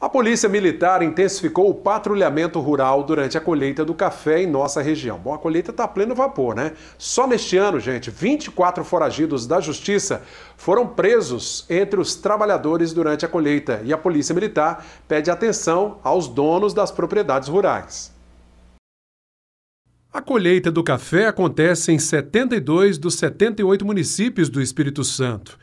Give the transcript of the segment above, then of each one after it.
A Polícia Militar intensificou o patrulhamento rural durante a colheita do café em nossa região. Bom, a colheita está a pleno vapor, né? Só neste ano, gente, 24 foragidos da Justiça foram presos entre os trabalhadores durante a colheita. E a Polícia Militar pede atenção aos donos das propriedades rurais. A colheita do café acontece em 72 dos 78 municípios do Espírito Santo.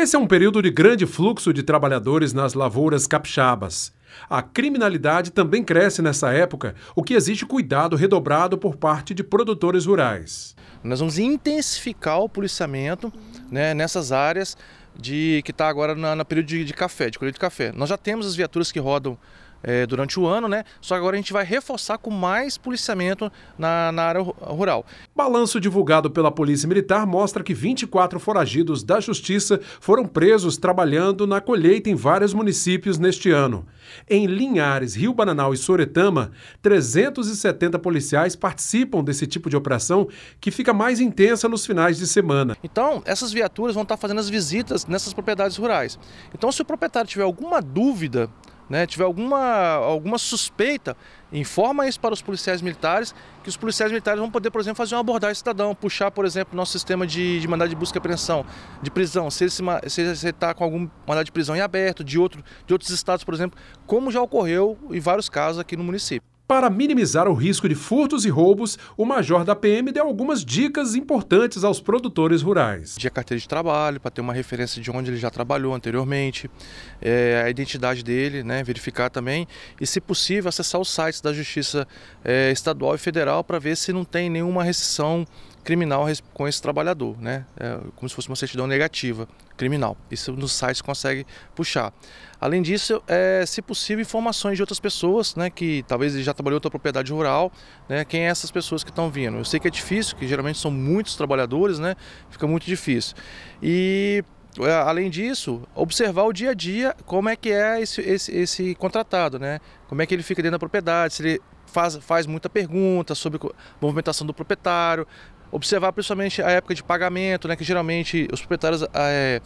Esse é um período de grande fluxo de trabalhadores nas lavouras capixabas. A criminalidade também cresce nessa época, o que exige cuidado redobrado por parte de produtores rurais. Nós vamos intensificar o policiamento né, nessas áreas de que está agora na, na período de, de, café, de colheita de café. Nós já temos as viaturas que rodam é, durante o ano, né? Só que agora a gente vai reforçar com mais policiamento na, na área rural. Balanço divulgado pela Polícia Militar mostra que 24 foragidos da Justiça foram presos trabalhando na colheita em vários municípios neste ano. Em Linhares, Rio Bananal e Soretama, 370 policiais participam desse tipo de operação que fica mais intensa nos finais de semana. Então, essas viaturas vão estar fazendo as visitas nessas propriedades rurais. Então, se o proprietário tiver alguma dúvida né, tiver alguma, alguma suspeita, informa isso para os policiais militares, que os policiais militares vão poder, por exemplo, fazer uma abordagem cidadão, puxar, por exemplo, nosso sistema de, de mandado de busca e apreensão, de prisão, se ele está com algum mandado de prisão em aberto, de, outro, de outros estados, por exemplo, como já ocorreu em vários casos aqui no município. Para minimizar o risco de furtos e roubos, o major da PM deu algumas dicas importantes aos produtores rurais. De carteira de trabalho, para ter uma referência de onde ele já trabalhou anteriormente, é, a identidade dele, né, verificar também, e se possível acessar os sites da Justiça é, Estadual e Federal para ver se não tem nenhuma restrição criminal com esse trabalhador, né? É como se fosse uma certidão negativa, criminal. Isso nos sites consegue puxar. Além disso, é, se possível, informações de outras pessoas, né? Que talvez ele já trabalhou outra propriedade rural, né? Quem é essas pessoas que estão vindo? Eu sei que é difícil, que geralmente são muitos trabalhadores, né? Fica muito difícil. E é, além disso, observar o dia a dia como é que é esse, esse, esse contratado, né? Como é que ele fica dentro da propriedade, se ele faz, faz muita pergunta sobre movimentação do proprietário, observar principalmente a época de pagamento, né? Que geralmente os proprietários é,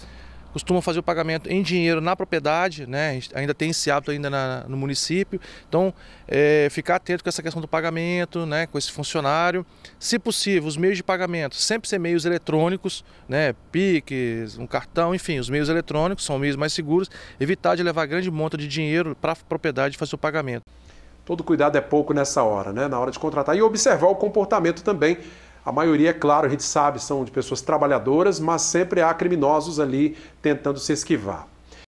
costumam fazer o pagamento em dinheiro na propriedade, né? ainda tem esse hábito ainda na, no município. Então, é, ficar atento com essa questão do pagamento, né? com esse funcionário. Se possível, os meios de pagamento sempre ser meios eletrônicos, né? PIX, um cartão, enfim, os meios eletrônicos são meios mais seguros. Evitar de levar grande monta de dinheiro para a propriedade fazer o pagamento. Todo cuidado é pouco nessa hora, né? Na hora de contratar e observar o comportamento também a maioria, é claro, a gente sabe, são de pessoas trabalhadoras, mas sempre há criminosos ali tentando se esquivar.